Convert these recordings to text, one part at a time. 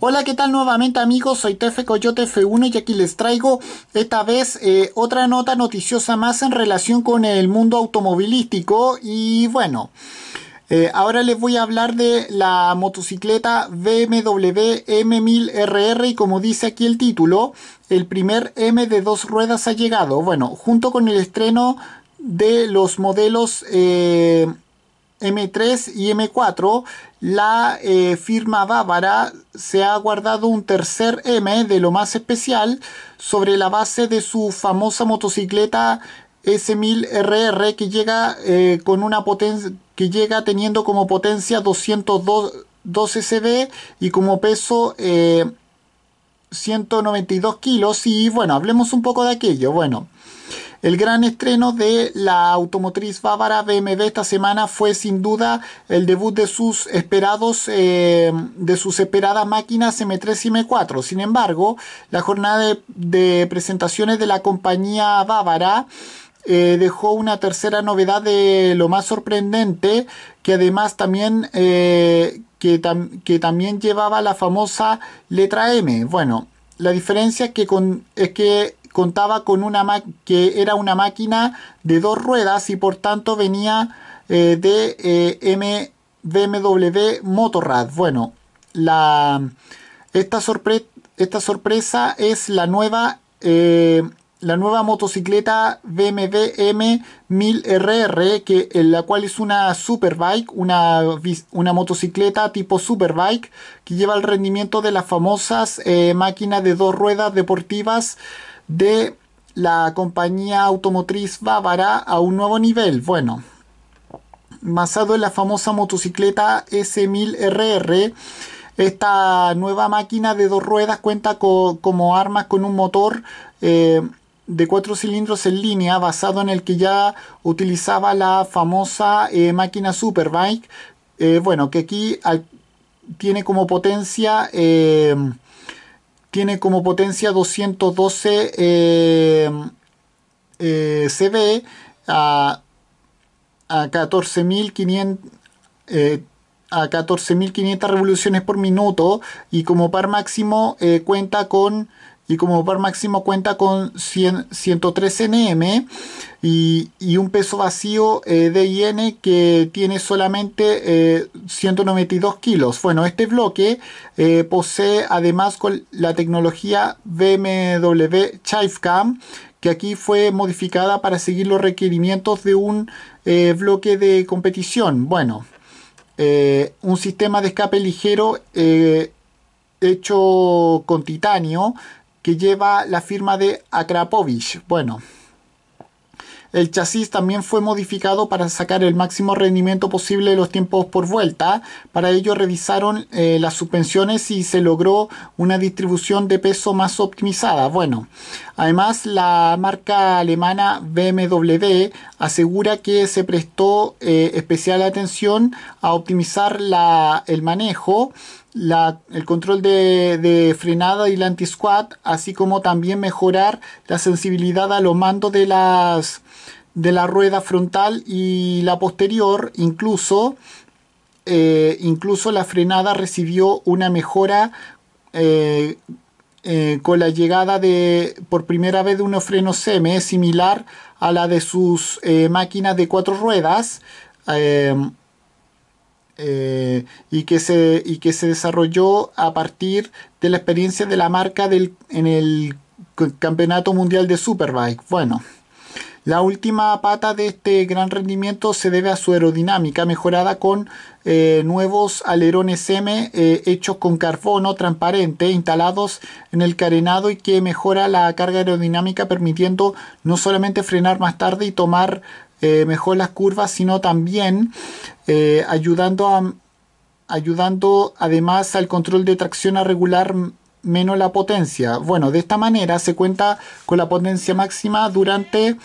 Hola, ¿qué tal nuevamente amigos? Soy Tefe Coyote F1 y aquí les traigo esta vez eh, otra nota noticiosa más en relación con el mundo automovilístico y bueno, eh, ahora les voy a hablar de la motocicleta BMW M1000RR y como dice aquí el título, el primer M de dos ruedas ha llegado. Bueno, junto con el estreno de los modelos... Eh, M3 y M4, la eh, firma bávara se ha guardado un tercer M de lo más especial sobre la base de su famosa motocicleta S1000RR que llega, eh, con una que llega teniendo como potencia 202 CV y como peso 192 eh, kilos y bueno, hablemos un poco de aquello. Bueno, el gran estreno de la automotriz bávara BMW esta semana fue sin duda el debut de sus esperados eh, de sus esperadas máquinas M3 y M4. Sin embargo, la jornada de, presentaciones de la compañía bávara eh, dejó una tercera novedad de lo más sorprendente que además también eh, que, que también llevaba la famosa letra M. Bueno, la diferencia es que, con, es que contaba con una que era una máquina de dos ruedas y por tanto venía eh, de eh, BMW Motorrad. Bueno, esta, sorpresa es la nueva, eh, la nueva motocicleta BMW M1000RR, que, la cual es una superbike, una, una motocicleta tipo superbike, que lleva el rendimiento de las famosas máquinas de dos ruedas deportivas de la compañía automotriz bávara a un nuevo nivel. Bueno, basado en la famosa motocicleta S1000RR, esta nueva máquina de dos ruedas cuenta como armas con un motor eh, de cuatro cilindros en línea basado en el que ya utilizaba la famosa eh, máquina Superbike. Eh, bueno, que aquí tiene como potencia tiene como potencia 212 eh, eh, CB a, a 14.500 eh, a 14.500 revoluciones por minuto y como par máximo eh, cuenta con y como par máximo cuenta con 100, 103 NM y, un peso vacío eh, de IN que tiene solamente 192 eh, kilos. Bueno, este bloque eh, posee además con la tecnología BMW Chivecam que aquí fue modificada para seguir los requerimientos de un bloque de competición. Bueno, un sistema de escape ligero hecho con titanio que lleva la firma de Akrapovich. Bueno, el chasis también fue modificado para sacar el máximo rendimiento posible de los tiempos por vuelta. Para ello revisaron eh, las suspensiones y se logró una distribución de peso más optimizada. Bueno, además la marca alemana BMW asegura que se prestó eh, especial atención a optimizar el manejo el control de, frenada y la anti-squat, así como también mejorar la sensibilidad a los mandos de, las, de la rueda frontal y la posterior, incluso, eh, incluso la frenada recibió una mejora eh, eh, con la llegada de por primera vez de unos frenos M similar a la de sus máquinas de cuatro ruedas. Eh, y, que se, que se desarrolló a partir de la experiencia de la marca del, en el Campeonato Mundial de Superbike. Bueno, la última pata de este gran rendimiento se debe a su aerodinámica mejorada con eh, nuevos alerones M eh, hechos con carbono transparente instalados en el carenado y que mejora la carga aerodinámica permitiendo no solamente frenar más tarde y tomar eh, mejor las curvas, sino también eh, ayudando, a, ayudando además al control de tracción a regular menos la potencia. Bueno, de esta manera se cuenta con la potencia máxima durante,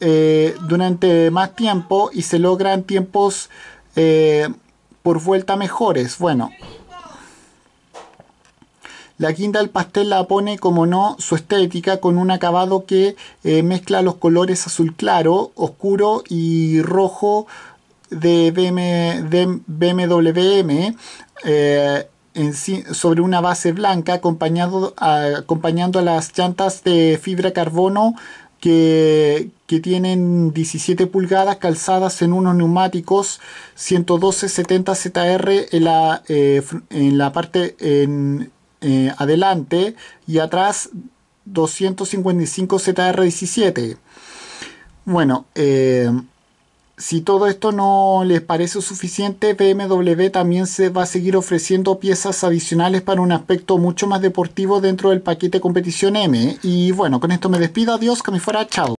eh, durante más tiempo y se logran tiempos por vuelta mejores. Bueno. La guinda del pastel la pone, como no, su estética con un acabado que eh, mezcla los colores azul claro, oscuro y rojo de, BM, de BMWM. Eh, sobre una base blanca acompañado acompañando a las llantas de fibra carbono que, tienen 17 pulgadas calzadas en unos neumáticos 112-70 ZR en la, eh, en la parte en, eh, adelante y atrás 255 ZR17. Bueno, eh, si todo esto no les parece suficiente, BMW también se va a seguir ofreciendo piezas adicionales para un aspecto mucho más deportivo dentro del paquete competición M. Y bueno, con esto me despido, adiós, que me fuera, chao.